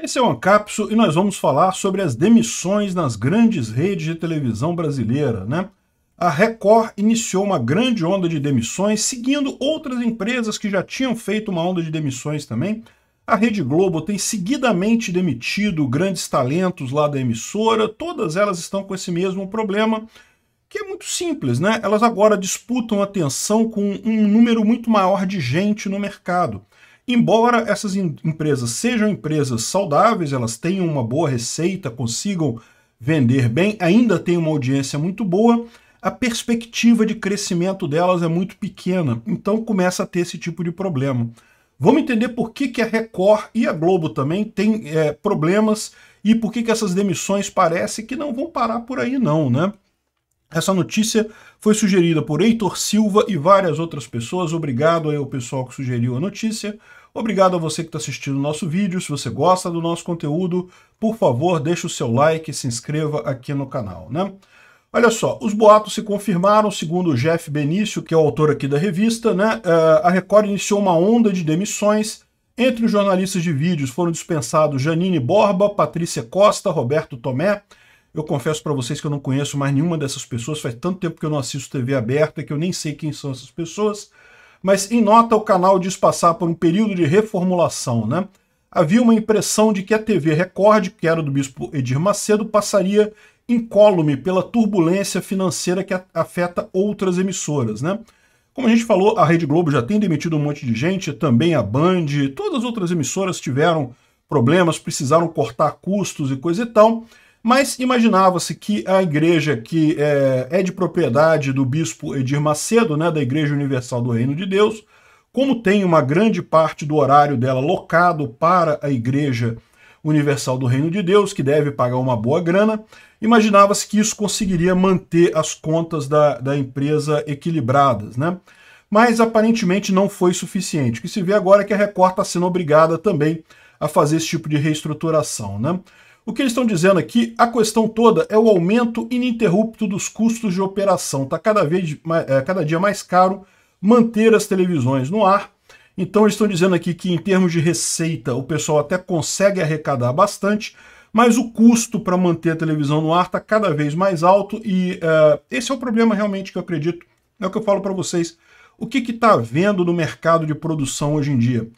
Esse é o Ancapso e nós vamos falar sobre as demissões nas grandes redes de televisão brasileira. Né? A Record iniciou uma grande onda de demissões, seguindo outras empresas que já tinham feito uma onda de demissões também. A Rede Globo tem seguidamente demitido grandes talentos lá da emissora, todas elas estão com esse mesmo problema, que é muito simples, né? Elas agora disputam atenção com um número muito maior de gente no mercado. Embora essas empresas sejam empresas saudáveis, elas tenham uma boa receita, consigam vender bem, ainda tem uma audiência muito boa, a perspectiva de crescimento delas é muito pequena, então começa a ter esse tipo de problema. Vamos entender por que, que a Record e a Globo também têm é, problemas e por que, que essas demissões parece que não vão parar por aí não, né? Essa notícia foi sugerida por Heitor Silva e várias outras pessoas. Obrigado aí ao pessoal que sugeriu a notícia. Obrigado a você que está assistindo o nosso vídeo. Se você gosta do nosso conteúdo, por favor, deixe o seu like e se inscreva aqui no canal, né? Olha só, os boatos se confirmaram, segundo o Jeff Benício, que é o autor aqui da revista, né? Eh, a Record iniciou uma onda de demissões. Entre os jornalistas de vídeos foram dispensados Janine Borba, Patrícia Costa, Roberto Tomé, eu confesso para vocês que eu não conheço mais nenhuma dessas pessoas, faz tanto tempo que eu não assisto TV aberta que eu nem sei quem são essas pessoas. Mas em nota, o canal diz passar por um período de reformulação, né? Havia uma impressão de que a TV Record, que era do bispo Edir Macedo, passaria incólume pela turbulência financeira que afeta outras emissoras, né? Como a gente falou, a Rede Globo já tem demitido um monte de gente, também a Band, todas as outras emissoras tiveram problemas, precisaram cortar custos e coisa e tal. Mas imaginava-se que a igreja que é, é, de propriedade do bispo Edir Macedo, né, da Igreja Universal do Reino de Deus, como tem uma grande parte do horário dela locado para a Igreja Universal do Reino de Deus, que deve pagar uma boa grana, imaginava-se que isso conseguiria manter as contas da, da empresa equilibradas, né? Mas aparentemente não foi suficiente. O que se vê agora é que a Record está sendo obrigada também a fazer esse tipo de reestruturação, né? O que eles estão dizendo aqui, a questão toda é o aumento ininterrupto dos custos de operação. Está cada, vez, é, cada dia mais caro manter as televisões no ar. Então eles estão dizendo aqui que em termos de receita o pessoal até consegue arrecadar bastante, mas o custo para manter a televisão no ar está cada vez mais alto e uh, esse é o problema realmente que eu acredito. É o que eu falo para vocês. O que está havendo no mercado de produção hoje em dia?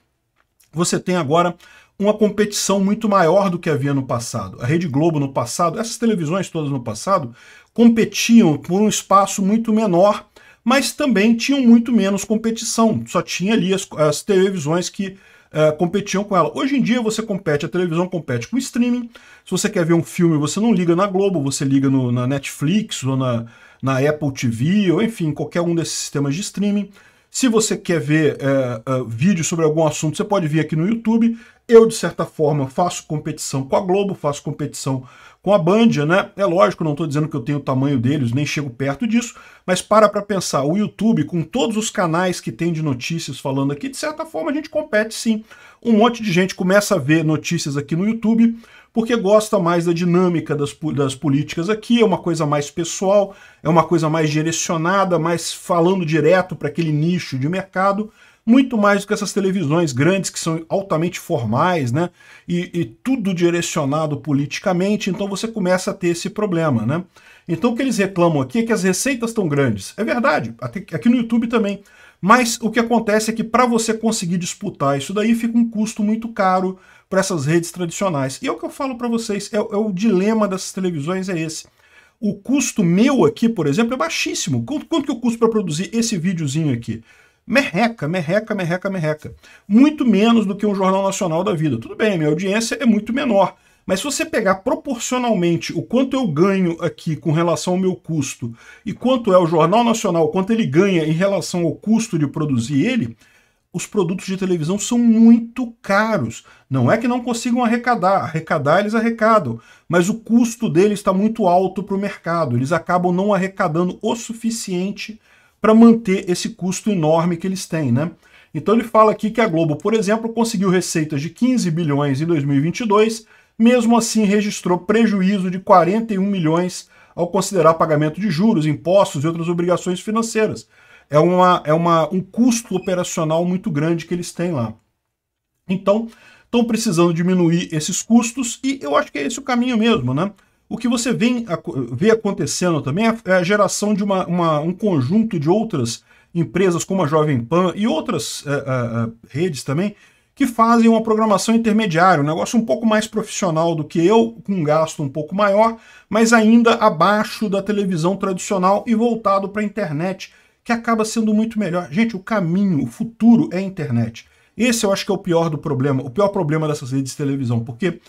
Você tem agora uma competição muito maior do que havia no passado. A Rede Globo no passado, essas televisões todas no passado, competiam por um espaço muito menor, mas também tinham muito menos competição. Só tinha ali as, as televisões que uh, competiam com ela. Hoje em dia você compete, a televisão compete com o streaming. Se você quer ver um filme, você não liga na Globo, você liga no, na Netflix ou na, na Apple TV, ou enfim, qualquer um desses sistemas de streaming. Se você quer ver é, é, vídeo sobre algum assunto, você pode vir aqui no YouTube. Eu, de certa forma, faço competição com a Globo, faço competição com a Band, né? É lógico, não estou dizendo que eu tenho o tamanho deles, nem chego perto disso, mas para para pensar, o YouTube, com todos os canais que tem de notícias falando aqui, de certa forma a gente compete sim. Um monte de gente começa a ver notícias aqui no YouTube porque gosta mais da dinâmica das, das políticas aqui, é uma coisa mais pessoal, é uma coisa mais direcionada, mais falando direto para aquele nicho de mercado muito mais do que essas televisões grandes que são altamente formais, né? E, e tudo direcionado politicamente, então você começa a ter esse problema, né? Então o que eles reclamam aqui é que as receitas estão grandes. É verdade, aqui no YouTube também. Mas o que acontece é que para você conseguir disputar isso daí fica um custo muito caro para essas redes tradicionais. E é o que eu falo para vocês, é, é, o dilema dessas televisões é esse. O custo meu aqui, por exemplo, é baixíssimo. Quanto, quanto que eu custo para produzir esse videozinho aqui? merreca, merreca, merreca, merreca. Muito menos do que um Jornal Nacional da Vida. Tudo bem, minha audiência é muito menor. Mas se você pegar proporcionalmente o quanto eu ganho aqui com relação ao meu custo e quanto é o Jornal Nacional, quanto ele ganha em relação ao custo de produzir ele, os produtos de televisão são muito caros. Não é que não consigam arrecadar, arrecadar eles arrecadam, mas o custo deles está muito alto para o mercado. Eles acabam não arrecadando o suficiente para manter esse custo enorme que eles têm, né? Então ele fala aqui que a Globo, por exemplo, conseguiu receitas de 15 bilhões em 2022, mesmo assim registrou prejuízo de 41 milhões ao considerar pagamento de juros, impostos e outras obrigações financeiras. É, uma, é uma, um custo operacional muito grande que eles têm lá. Então, estão precisando diminuir esses custos e eu acho que é esse o caminho mesmo, né? O que você vem, vê acontecendo também é, é a geração de uma, uma, um conjunto de outras empresas como a Jovem Pan e outras é, é, redes também que fazem uma programação intermediária, um negócio um pouco mais profissional do que eu, com um gasto um pouco maior, mas ainda abaixo da televisão tradicional e voltado para a internet, que acaba sendo muito melhor. Gente, o caminho, o futuro é a internet. Esse eu acho que é o pior do problema, o pior problema dessas redes de televisão, porque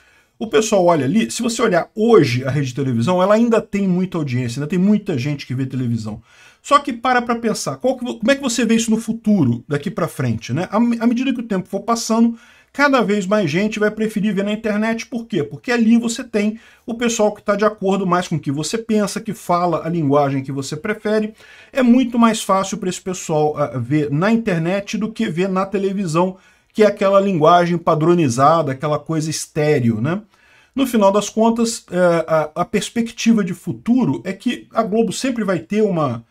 o pessoal olha ali, se você olhar hoje a rede de televisão, ela ainda tem muita audiência, ainda tem muita gente que vê televisão. Só que para para pensar, que, como é que você vê isso no futuro, daqui para frente, né? À, à medida que o tempo for passando, cada vez mais gente vai preferir ver na internet, por quê? Porque ali você tem o pessoal que está de acordo mais com o que você pensa, que fala a linguagem que você prefere. É muito mais fácil para esse pessoal uh, ver na internet do que ver na televisão que é aquela linguagem padronizada, aquela coisa estéreo, né? No final das contas, é, a, perspectiva de futuro é que a Globo sempre vai ter uma,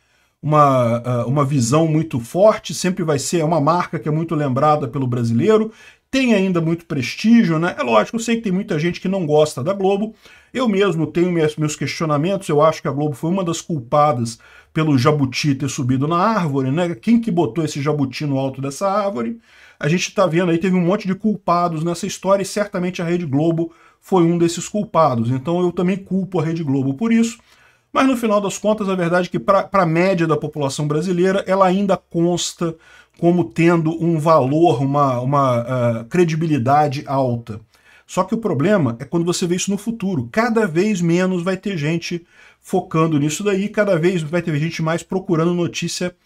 uma, ah, uma visão muito forte, sempre vai ser é uma marca que é muito lembrada pelo brasileiro tem ainda muito prestígio, né? É lógico, eu sei que tem muita gente que não gosta da Globo. Eu mesmo tenho meus questionamentos, eu acho que a Globo foi uma das culpadas pelo jabuti ter subido na árvore, né? Quem que botou esse jabuti no alto dessa árvore? A gente está vendo aí, teve um monte de culpados nessa história e certamente a Rede Globo foi um desses culpados. Então eu também culpo a Rede Globo por isso. Mas no final das contas, a verdade é que para a média da população brasileira, ela ainda consta como tendo um valor, uma, uma uh, credibilidade alta. Só que o problema é quando você vê isso no futuro. Cada vez menos vai ter gente focando nisso daí, cada vez vai ter gente mais procurando notícia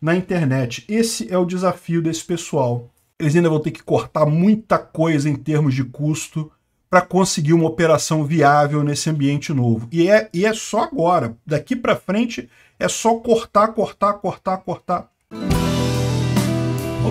na internet. Esse é o desafio desse pessoal. Eles ainda vão ter que cortar muita coisa em termos de custo para conseguir uma operação viável nesse ambiente novo. E é, e é só agora. Daqui para frente é só cortar, cortar, cortar, cortar.